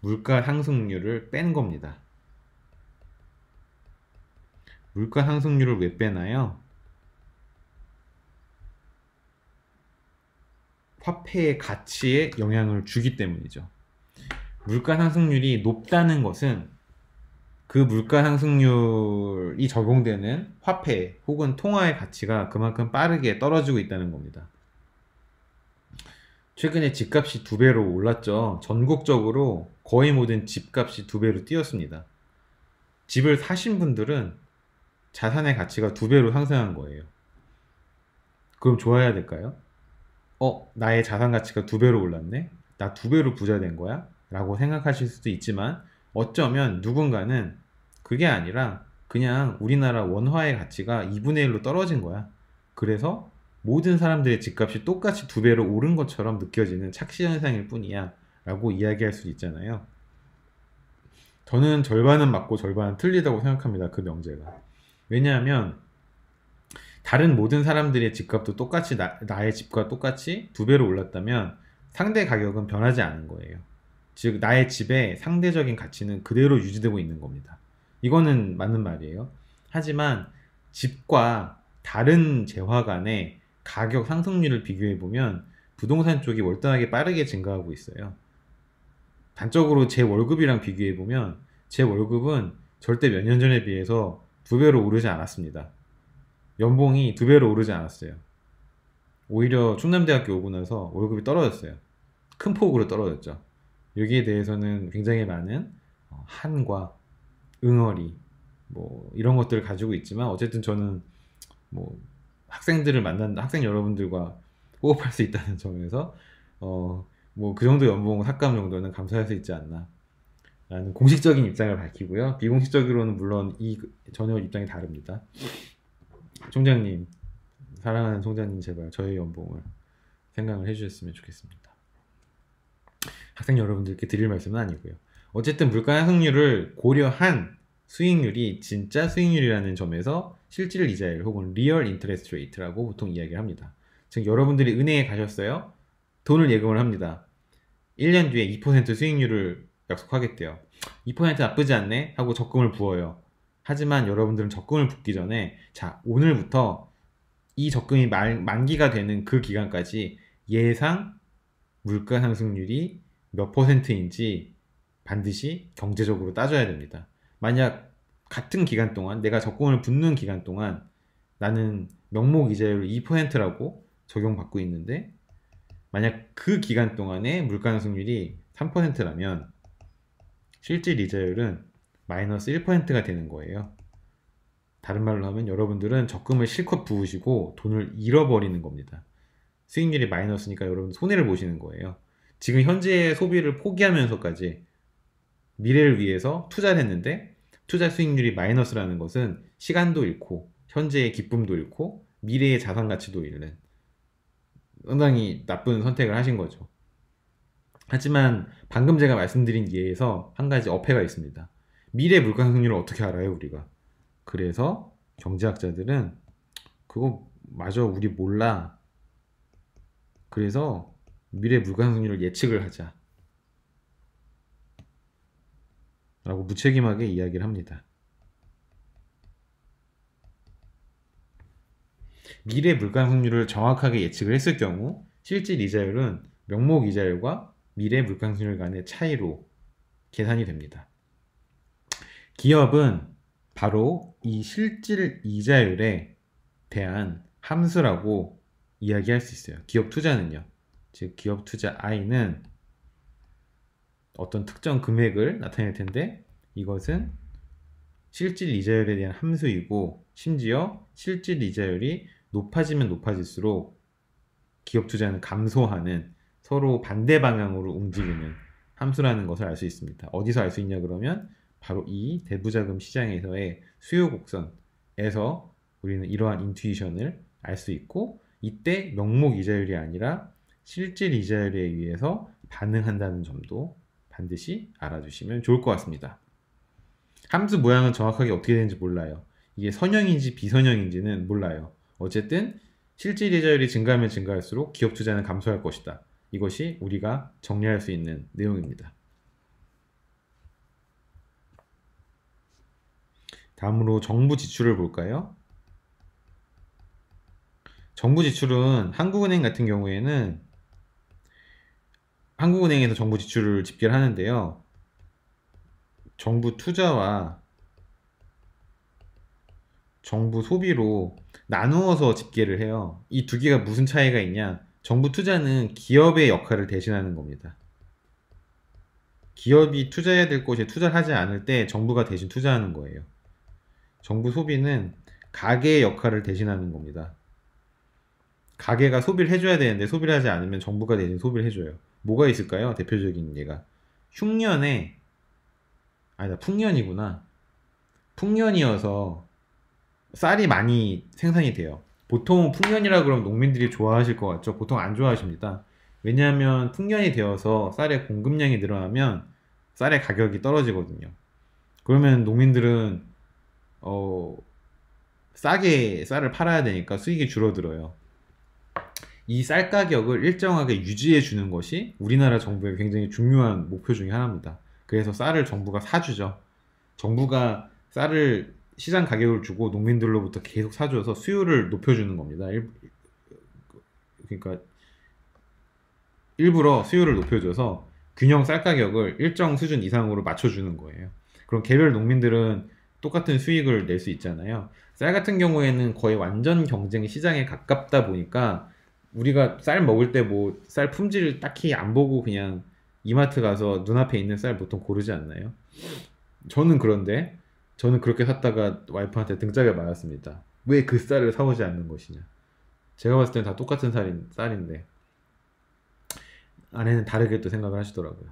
물가 상승률을 뺀 겁니다. 물가 상승률을 왜 빼나요? 화폐의 가치에 영향을 주기 때문이죠. 물가 상승률이 높다는 것은 그 물가 상승률이 적용되는 화폐 혹은 통화의 가치가 그만큼 빠르게 떨어지고 있다는 겁니다. 최근에 집값이 두 배로 올랐죠. 전국적으로 거의 모든 집값이 두 배로 뛰었습니다. 집을 사신 분들은 자산의 가치가 두 배로 상승한 거예요. 그럼 좋아해야 될까요? 어, 나의 자산 가치가 두 배로 올랐네? 나 두 배로 부자 된 거야? 라고 생각하실 수도 있지만 어쩌면 누군가는 그게 아니라 그냥 우리나라 원화의 가치가 2분의 1로 떨어진 거야. 그래서 모든 사람들의 집값이 똑같이 두 배로 오른 것처럼 느껴지는 착시현상일 뿐이야 라고 이야기할 수 있잖아요. 저는 절반은 맞고 절반은 틀리다고 생각합니다. 그 명제가. 왜냐하면 다른 모든 사람들의 집값도 똑같이 나, 의 집과 똑같이 두 배로 올랐다면 상대 가격은 변하지 않은 거예요. 즉 나의 집의 상대적인 가치는 그대로 유지되고 있는 겁니다. 이거는 맞는 말이에요. 하지만 집과 다른 재화간의 가격 상승률을 비교해 보면 부동산 쪽이 월등하게 빠르게 증가하고 있어요. 단적으로 제 월급이랑 비교해 보면 제 월급은 절대 몇 년 전에 비해서 두 배로 오르지 않았습니다. 연봉이 두 배로 오르지 않았어요. 오히려 충남대학교 오고 나서 월급이 떨어졌어요. 큰 폭으로 떨어졌죠. 여기에 대해서는 굉장히 많은 어, 한과 응어리 뭐 이런 것들을 가지고 있지만 어쨌든 저는 뭐 학생들을 만난 학생 여러분들과 호흡할 수 있다는 점에서 어 뭐 그 정도 연봉 삭감 정도는 감사할 수 있지 않나 라는 공식적인 입장을 밝히고요. 비공식적으로는 물론 이 그, 전혀 입장이 다릅니다. 총장님 사랑하는 총장님 제발 저의 연봉을 생각을 해주셨으면 좋겠습니다. 학생 여러분들께 드릴 말씀은 아니고요. 어쨌든 물가 상승률을 고려한 수익률이 진짜 수익률이라는 점에서 실질 이자율 혹은 리얼 인터레스트 레이트라고 보통 이야기를 합니다. 즉 여러분들이 은행에 가셨어요. 돈을 예금을 합니다. 1년 뒤에 2% 수익률을 약속하겠대요. 2% 나쁘지 않네 하고 적금을 부어요. 하지만 여러분들은 적금을 붓기 전에 자 오늘부터 이 적금이 말, 만기가 되는 그 기간까지 예상 물가 상승률이 몇 퍼센트인지 반드시 경제적으로 따져야 됩니다. 만약 같은 기간 동안 내가 적금을 붓는 기간 동안 나는 명목 이자율 2%라고 적용받고 있는데 만약 그 기간 동안에 물가상승률이 3%라면 실질 이자율은 마이너스 1%가 되는 거예요. 다른 말로 하면 여러분들은 적금을 실컷 부으시고 돈을 잃어버리는 겁니다. 수익률이 마이너스니까 여러분 손해를 보시는 거예요. 지금 현재의 소비를 포기하면서까지 미래를 위해서 투자를 했는데 투자 수익률이 마이너스라는 것은 시간도 잃고 현재의 기쁨도 잃고 미래의 자산 가치도 잃는 상당히 나쁜 선택을 하신 거죠. 하지만 방금 제가 말씀드린 예에서 한 가지 어폐가 있습니다. 미래 물가 상승률을 어떻게 알아요, 우리가? 그래서 경제학자들은 그거 마저 우리 몰라. 그래서 미래 물가 상승률을 예측을 하자. 라고 무책임하게 이야기를 합니다. 미래 물가 확률을 정확하게 예측을 했을 경우 실질 이자율은 명목 이자율과 미래 물가 확률 간의 차이로 계산이 됩니다. 기업은 바로 이 실질 이자율에 대한 함수라고 이야기할 수 있어요. 기업 투자는요. 즉 기업 투자 I는 어떤 특정 금액을 나타낼 텐데 이것은 실질 이자율에 대한 함수이고 심지어 실질 이자율이 높아지면 높아질수록 기업 투자는 감소하는 서로 반대 방향으로 움직이는 함수라는 것을 알 수 있습니다. 어디서 알 수 있냐 그러면 바로 이 대부자금 시장에서의 수요 곡선에서 우리는 이러한 인투이션을 알 수 있고 이때 명목 이자율이 아니라 실질 이자율에 의해서 반응한다는 점도 반드시 알아주시면 좋을 것 같습니다. 함수 모양은 정확하게 어떻게 되는지 몰라요. 이게 선형인지 비선형인지는 몰라요. 어쨌든 실질 이자율이 증가하면 증가할수록 기업 투자는 감소할 것이다. 이것이 우리가 정리할 수 있는 내용입니다. 다음으로 정부 지출을 볼까요? 정부 지출은 한국은행 같은 경우에는 한국은행에서 정부 지출을 집계하는데요. 를 정부 투자와 정부 소비로 나누어서 집계를 해요. 이 두 개가 무슨 차이가 있냐? 정부 투자는 기업의 역할을 대신하는 겁니다. 기업이 투자해야 될 곳에 투자하지 않을 때 정부가 대신 투자하는 거예요. 정부 소비는 가계의 역할을 대신하는 겁니다. 가계가 소비를 해줘야 되는데 소비를 하지 않으면 정부가 대신 소비를 해줘요. 뭐가 있을까요? 대표적인 예가 흉년에 아니다 풍년이구나 풍년이어서 쌀이 많이 생산이 돼요 보통 풍년이라 그러면 농민들이 좋아하실 것 같죠 보통 안 좋아하십니다 왜냐하면 풍년이 되어서 쌀의 공급량이 늘어나면 쌀의 가격이 떨어지거든요 그러면 농민들은 어 싸게 쌀을 팔아야 되니까 수익이 줄어들어요 이쌀 가격을 일정하게 유지해 주는 것이 우리나라 정부의 굉장히 중요한 목표 중의 하나입니다. 그래서 쌀을 정부가 사주죠. 정부가 쌀을 시장 가격을 주고 농민들로부터 계속 사줘서 수요를 높여주는 겁니다. 일, 그러니까 일부러 수요를 높여줘서 균형 쌀 가격을 일정 수준 이상으로 맞춰주는 거예요. 그럼 개별 농민들은 똑같은 수익을 낼 수 있잖아요. 쌀 같은 경우에는 거의 완전 경쟁 시장에 가깝다 보니까 우리가 쌀 먹을 때 뭐 쌀 품질 을 딱히 안 보고 그냥 이마트 가서 눈앞에 있는 쌀 보통 고르지 않나요? 저는 그런데 저는 그렇게 샀다가 와이프한테 등짝에 맞았습니다. 왜 그 쌀을 사오지 않는 것이냐? 제가 봤을 땐 다 똑같은 쌀인, 쌀인데 아내는 다르게 또 생각을 하시더라고요.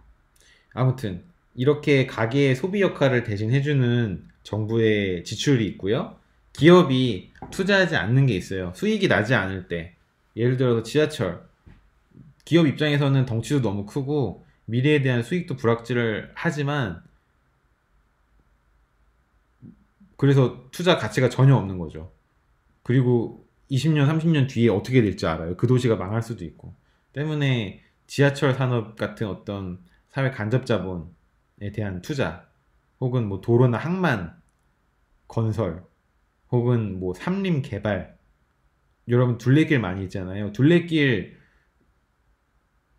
아무튼 이렇게 가게의 소비 역할을 대신 해주는 정부의 지출이 있고요. 기업이 투자하지 않는 게 있어요. 수익이 나지 않을 때 예를 들어서 지하철 기업 입장에서는 덩치도 너무 크고 미래에 대한 수익도 불확실 하지만 그래서 투자 가치가 전혀 없는 거죠. 그리고 20년, 30년 뒤에 어떻게 될지 알아요. 그 도시가 망할 수도 있고. 때문에 지하철 산업 같은 어떤 사회 간접 자본에 대한 투자 혹은 뭐 도로나 항만 건설 혹은 뭐 삼림 개발 여러분 둘레길 많이 있잖아요. 둘레길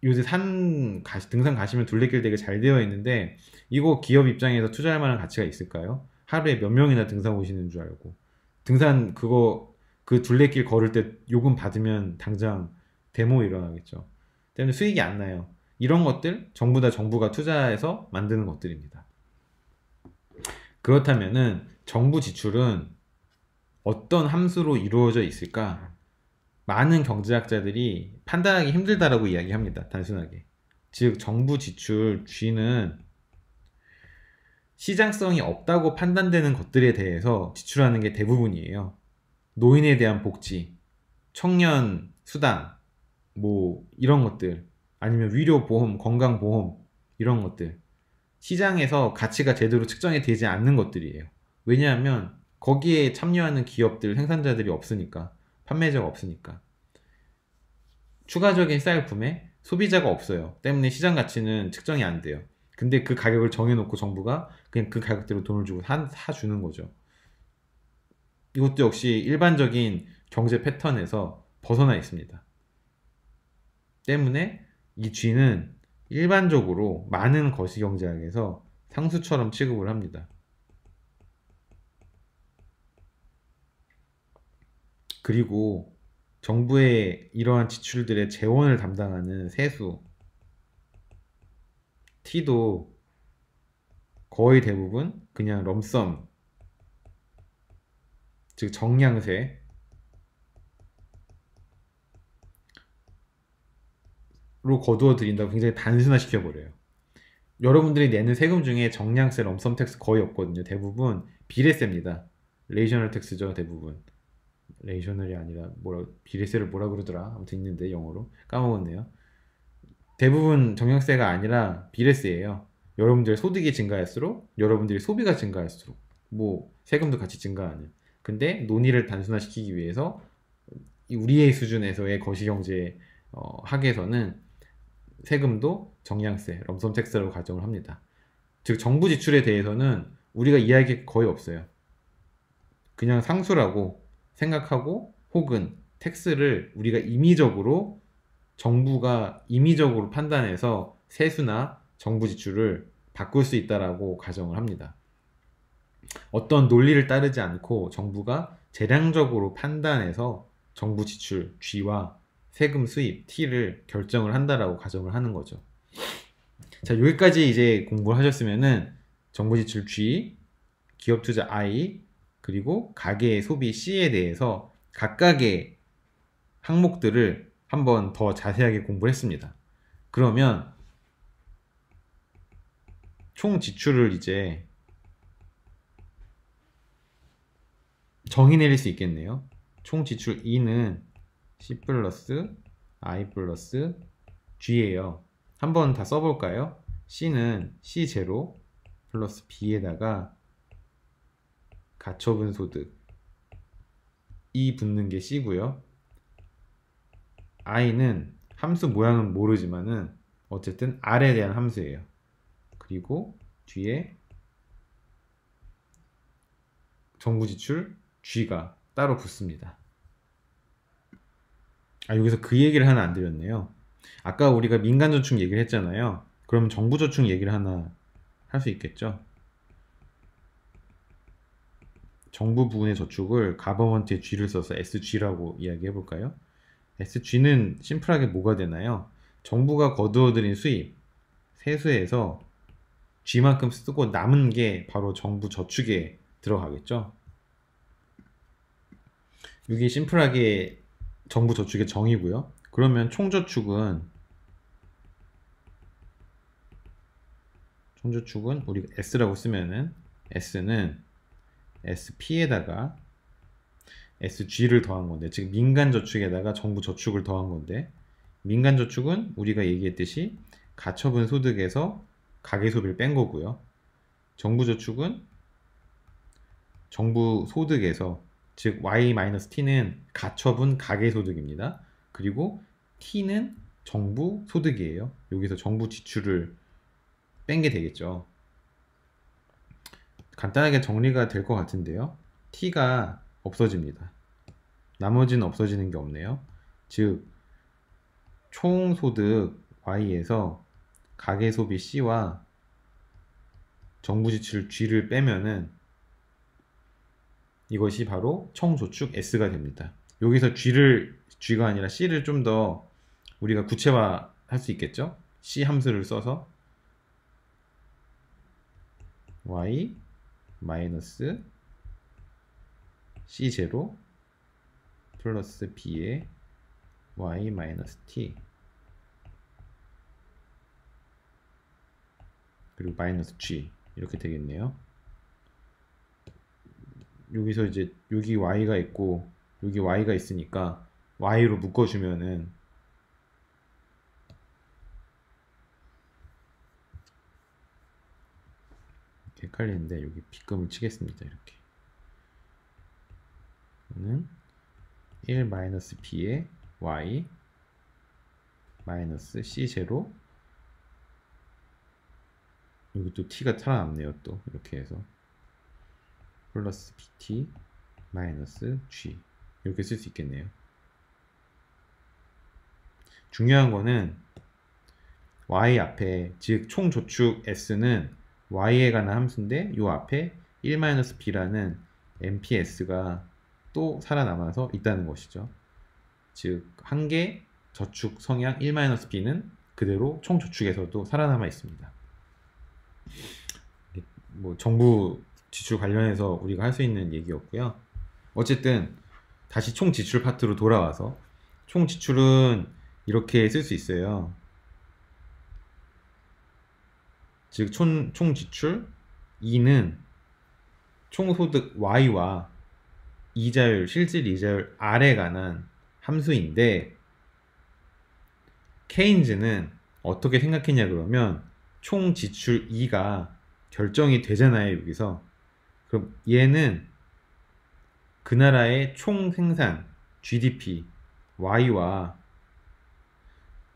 요새 산 가시, 등산 가시면 둘레길 되게 잘 되어 있는데 이거 기업 입장에서 투자할 만한 가치가 있을까요? 하루에 몇 명이나 등산 오시는 줄 알고 등산 그거 그 둘레길 걸을 때 요금 받으면 당장 데모 일어나겠죠. 때문에 수익이 안 나요. 이런 것들 전부 다 정부가 투자해서 만드는 것들입니다. 그렇다면은 정부 지출은 어떤 함수로 이루어져 있을까? 많은 경제학자들이 판단하기 힘들다라고 이야기합니다. 단순하게. 즉 정부 지출 G는 시장성이 없다고 판단되는 것들에 대해서 지출하는 게 대부분이에요. 노인에 대한 복지, 청년 수당, 뭐 이런 것들, 아니면 위료 보험, 건강 보험 이런 것들. 시장에서 가치가 제대로 측정이 되지 않는 것들이에요. 왜냐하면 거기에 참여하는 기업들, 생산자들이 없으니까. 판매자가 없으니까. 추가적인 쌀 구매, 소비자가 없어요. 때문에 시장 가치는 측정이 안 돼요. 근데 그 가격을 정해놓고 정부가 그냥 그 가격대로 돈을 주고 사, 사주는 거죠. 이것도 역시 일반적인 경제 패턴에서 벗어나 있습니다. 때문에 이 쥐는 일반적으로 많은 거시경제학에서 상수처럼 취급을 합니다. 그리고 정부의 이러한 지출들의 재원을 담당하는 세수 T도 거의 대부분 그냥 럼썸 즉 정량세 로 거두어 드린다고 굉장히 단순화 시켜버려요. 여러분들이 내는 세금 중에 정량세, 럼썸 텍스 거의 없거든요. 대부분 비례세입니다. 레이셔널 텍스죠, 대부분. 레이셔널이 아니라 뭐라 비례세를 뭐라 그러더라 아무튼 있는데 영어로 까먹었네요. 대부분 정형세가 아니라 비례세예요. 여러분들의 소득이 증가할수록 여러분들의 소비가 증가할수록 뭐 세금도 같이 증가하는. 근데 논의를 단순화시키기 위해서 우리의 수준에서의 거시경제 어, 학에서는 세금도 정량세, 럼섬텍스라고 가정을 합니다. 즉 정부 지출에 대해서는 우리가 이야기 거의 없어요. 그냥 상수라고 생각하고 혹은 텍스를 우리가 임의적으로 정부가 임의적으로 판단해서 세수나 정부 지출을 바꿀 수 있다라고 가정을 합니다. 어떤 논리를 따르지 않고 정부가 재량적으로 판단해서 정부 지출 G와 세금 수입 T를 결정을 한다라고 가정을 하는 거죠. 자, 여기까지 이제 공부를 하셨으면은 정부 지출 G, 기업 투자 I, 그리고 가계의 소비 C에 대해서 각각의 항목들을 한번 더 자세하게 공부를 했습니다. 그러면 총 지출을 이제 정의 내릴 수 있겠네요. 총 지출 e 는 C 플러스 I 플러스 g 에요 한번 다 써볼까요? C는 C0 플러스 B에다가 가처분 소득 이 붙는 게 C고요. I는 함수 모양은 모르지만은 어쨌든 R에 대한 함수예요. 그리고 뒤에 정부 지출 G가 따로 붙습니다. 아 여기서 그 얘기를 하나 안 드렸네요. 아까 우리가 민간저축 얘기를 했잖아요. 그럼 정부저축 얘기를 하나 할 수 있겠죠? 정부 부분의 저축을 가버먼트의 G를 써서 SG라고 이야기해 볼까요? SG는 심플하게 뭐가 되나요? 정부가 거두어들인 수입, 세수에서 G만큼 쓰고 남은 게 바로 정부 저축에 들어가겠죠. 이게 심플하게 정부 저축의 정의고요. 그러면 총저축은 총저축은 우리 S라고 쓰면은 S는 SP에다가 SG를 더한 건데 즉 민간저축에다가 정부 저축을 더한 건데 민간저축은 우리가 얘기했듯이 가처분 소득에서 가계소비를 뺀 거고요 정부저축은 정부 소득에서 즉 Y-T는 가처분 가계소득입니다 그리고 T는 정부 소득이에요 여기서 정부 지출을 뺀 게 되겠죠 간단하게 정리가 될 것 같은데요. t가 없어집니다. 나머지는 없어지는 게 없네요. 즉, 총소득 y에서 가계소비 c와 정부지출 g를 빼면은 이것이 바로 청조축 s가 됩니다. 여기서 g를 g가 아니라 c를 좀 더 우리가 구체화 할 수 있겠죠? c 함수를 써서 y 마이너스 C0 플러스 B의 Y 마이너스 T 그리고 마이너스 G 이렇게 되겠네요. 여기서 이제 여기 Y가 있고 여기 Y가 있으니까 Y로 묶어주면은 이 헷갈리는데 여기 B급을 치겠습니다. 이렇게 는 1-b의 y c0 여기 또 t가 살아남네요 또 이렇게 해서 플러스 bt 마이너스 g 이렇게 쓸 수 있겠네요 중요한 거는 y 앞에 즉 총 저축 s는 y에 관한 함수인데 이 앞에 1-b라는 mps가 또 살아남아서 있다는 것이죠. 즉, 한계 저축 성향 1-b는 그대로 총 저축에서도 살아남아 있습니다. 뭐 정부 지출 관련해서 우리가 할 수 있는 얘기였고요. 어쨌든 다시 총 지출 파트로 돌아와서 총 지출은 이렇게 쓸 수 있어요. 즉총 지출 2는 총소득 y와 이자율, 실질 이자율 r에 관한 함수인데 케인즈는 어떻게 생각했냐 그러면 총 지출 2가 결정이 되잖아요 여기서 그럼 얘는 그 나라의 총 생산 GDP y와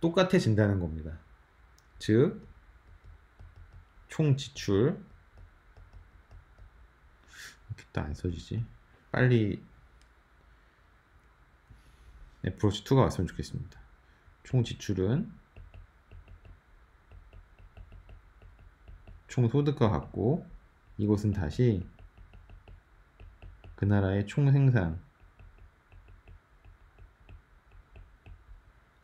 똑같아진다는 겁니다 즉총 지출 이렇게 또 안 써지지 빨리 애플워치 2가 왔으면 좋겠습니다 총 지출은 총 소득과 같고 이곳은 다시 그 나라의 총 생산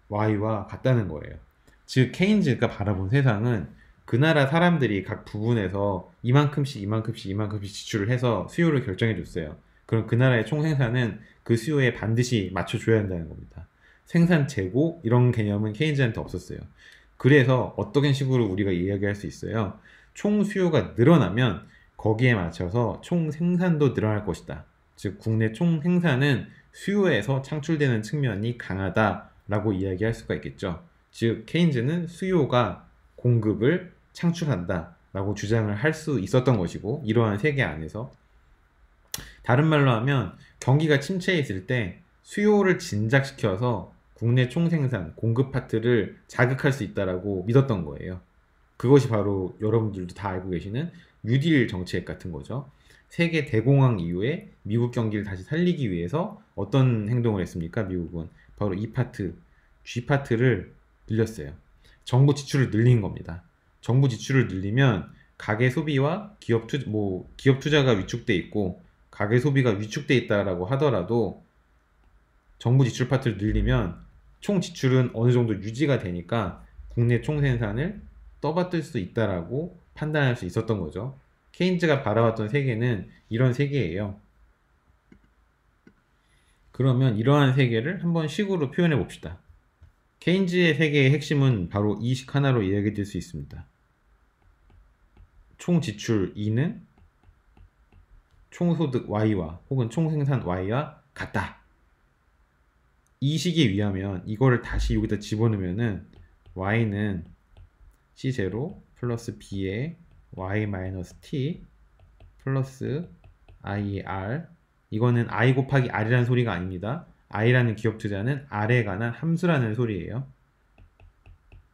Y와 같다는 거예요 즉 케인즈가 바라본 세상은 그 나라 사람들이 각 부분에서 이만큼씩 이만큼씩 이만큼씩 지출을 해서 수요를 결정해 줬어요. 그럼 그 나라의 총생산은 그 수요에 반드시 맞춰줘야 한다는 겁니다. 생산 재고 이런 개념은 케인즈한테 없었어요. 그래서 어떤 식으로 우리가 이야기할 수 있어요. 총 수요가 늘어나면 거기에 맞춰서 총 생산도 늘어날 것이다. 즉 국내 총 생산은 수요에서 창출되는 측면이 강하다라고 이야기할 수가 있겠죠. 즉 케인즈는 수요가 공급을 창출한다 라고 주장을 할 수 있었던 것이고 이러한 세계 안에서 다른 말로 하면 경기가 침체했을 때 수요를 진작시켜서 국내 총생산 공급 파트를 자극할 수 있다라고 믿었던 거예요. 그것이 바로 여러분들도 다 알고 계시는 뉴딜 정책 같은 거죠. 세계 대공황 이후에 미국 경기를 다시 살리기 위해서 어떤 행동을 했습니까? 미국은 바로 이 파트, G 파트를 늘렸어요. 정부 지출을 늘린 겁니다. 정부 지출을 늘리면 가계 소비와 기업 투자, 뭐 기업 투자가 위축돼 있고 가계 소비가 위축돼 있다라고 하더라도 정부 지출 파트를 늘리면 총 지출은 어느 정도 유지가 되니까 국내 총 생산을 떠받들 수 있다라고 판단할 수 있었던 거죠. 케인즈가 바라봤던 세계는 이런 세계예요. 그러면 이러한 세계를 한번 식으로 표현해 봅시다. 케인즈의 세계의 핵심은 바로 이 식 하나로 이야기될 수 있습니다. 총 지출 E는 총소득 Y와 혹은 총생산 Y와 같다. 이 식에 의하면 이거를 다시 여기다 집어넣으면 Y는 C0 플러스 b 에 Y 마이너스 T 플러스 I의 R 이거는 I 곱하기 R이라는 소리가 아닙니다. I라는 기업 투자는 R에 관한 함수라는 소리예요.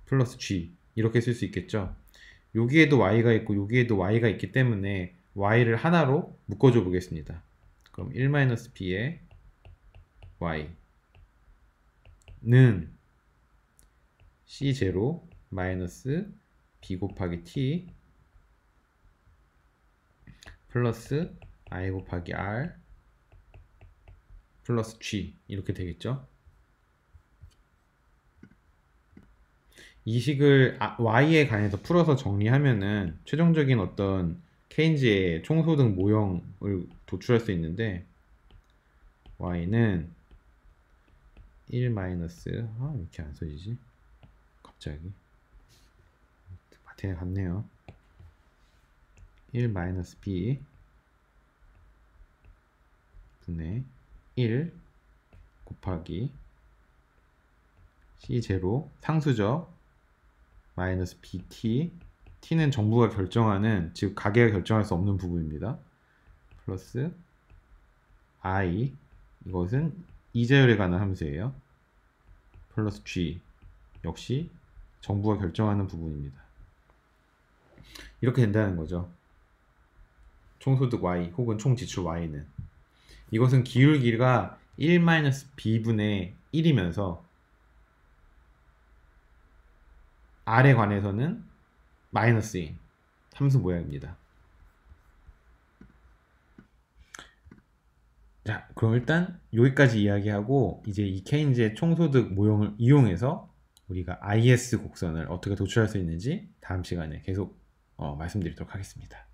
플러스 G 이렇게 쓸 수 있겠죠. 여기에도 y가 있고 여기에도 y가 있기 때문에 y를 하나로 묶어줘 보겠습니다. 그럼 1-b의 y는 c0 b 곱하기 t 플러스 i 곱하기 r 플러스 g 이렇게 되겠죠. 이식을 아, Y에 관해서 풀어서 정리하면은 최종적인 어떤 케인즈의 총소득 모형을 도출할 수 있는데 Y는 1 마이너스 아 이렇게 안 써지지 갑자기 마트에 갔네요 1 마이너스 B 분의 1 곱하기 C 제로 상수죠 마이너스 bt t는 정부가 결정하는 즉 가게가 결정할 수 없는 부분입니다. 플러스 i 이것은 이자율에 관한 함수예요. 플러스 g 역시 정부가 결정하는 부분입니다. 이렇게 된다는 거죠. 총소득 y 혹은 총지출 y는 이것은 기울기가 1-b분의 1이면서 R에 관해서는 마이너스인 함수 모양입니다. 자, 그럼 일단 여기까지 이야기하고 이제 이 케인즈의 총소득 모형을 이용해서 우리가 IS 곡선을 어떻게 도출할 수 있는지 다음 시간에 계속 어, 말씀드리도록 하겠습니다.